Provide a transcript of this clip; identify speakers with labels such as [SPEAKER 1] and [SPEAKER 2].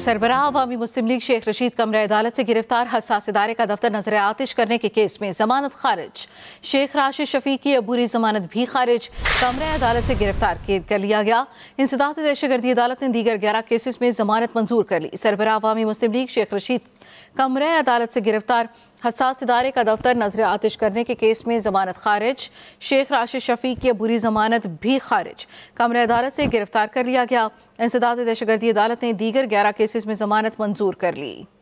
[SPEAKER 1] सरबरा अवामी मुस्लिम लीग शेख रशीद कमर अदालत से गिरफ्तार हसास इदारे का दफ्तर नजर आतिश करने के केस में जमानत खारिज शेख राशि शफी की अबूरी जमानत भी खारिज कमर अदालत से गिरफ्तार कर लिया गया इंसदात दहशतगर्दी अदालत ने दीगर ग्यारह केसेस में जमानत मंजूर कर ली सरबरा अवामी मुस्लिम लीग शेख रशीद कमरे अदालत से गिरफ्तार हसास इदारे का दफ्तर नजर आतिश करने के केस में जमानत खारिज शेख राशिद शफी की बुरी जमानत भी खारिज कमरे अदालत से गिरफ्तार कर लिया गया इंसदाद दहशतगर्दी अदालत ने दीगर ग्यारह केसेस में जमानत मंजूर कर ली